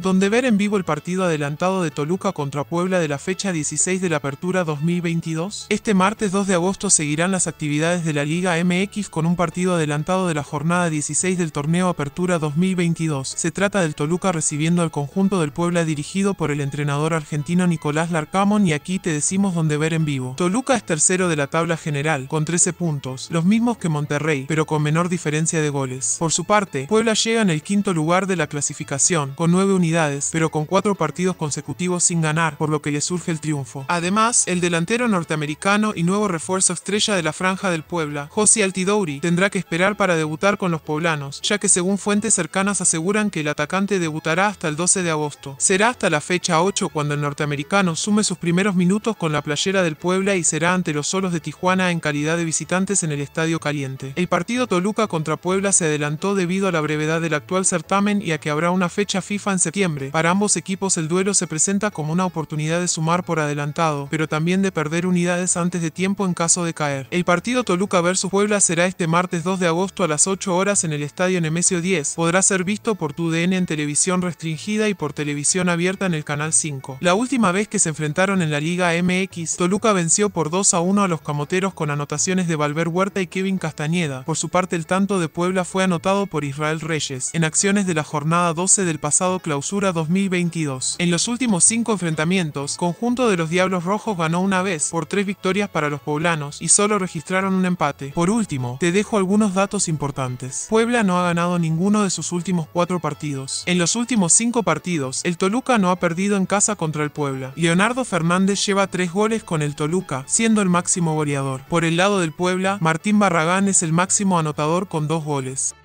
¿Dónde ver en vivo el partido adelantado de Toluca contra Puebla de la fecha 16 de la Apertura 2022. Este martes 2 de agosto seguirán las actividades de la Liga MX con un partido adelantado de la jornada 16 del torneo Apertura 2022. Se trata del Toluca recibiendo al conjunto del Puebla dirigido por el entrenador argentino Nicolás Larcamón y aquí te decimos dónde ver en vivo. Toluca es tercero de la tabla general, con 13 puntos, los mismos que Monterrey, pero con menor diferencia de goles. Por su parte, Puebla llega en el quinto lugar de la clasificación, con 9 unidades pero con cuatro partidos consecutivos sin ganar, por lo que le surge el triunfo. Además, el delantero norteamericano y nuevo refuerzo estrella de la franja del Puebla, José Altidouri, tendrá que esperar para debutar con los poblanos, ya que según fuentes cercanas aseguran que el atacante debutará hasta el 12 de agosto. Será hasta la fecha 8 cuando el norteamericano sume sus primeros minutos con la playera del Puebla y será ante los solos de Tijuana en calidad de visitantes en el Estadio Caliente. El partido Toluca contra Puebla se adelantó debido a la brevedad del actual certamen y a que habrá una fecha FIFA en septiembre para ambos equipos el duelo se presenta como una oportunidad de sumar por adelantado, pero también de perder unidades antes de tiempo en caso de caer. El partido Toluca vs Puebla será este martes 2 de agosto a las 8 horas en el Estadio Nemesio 10. Podrá ser visto por TUDN en televisión restringida y por televisión abierta en el Canal 5. La última vez que se enfrentaron en la Liga MX, Toluca venció por 2 a 1 a los Camoteros con anotaciones de Valver Huerta y Kevin Castañeda. Por su parte el tanto de Puebla fue anotado por Israel Reyes. En acciones de la jornada 12 del pasado clausura 2022. En los últimos cinco enfrentamientos, conjunto de los Diablos Rojos ganó una vez por tres victorias para los poblanos y solo registraron un empate. Por último, te dejo algunos datos importantes. Puebla no ha ganado ninguno de sus últimos cuatro partidos. En los últimos cinco partidos, el Toluca no ha perdido en casa contra el Puebla. Leonardo Fernández lleva tres goles con el Toluca, siendo el máximo goleador. Por el lado del Puebla, Martín Barragán es el máximo anotador con dos goles.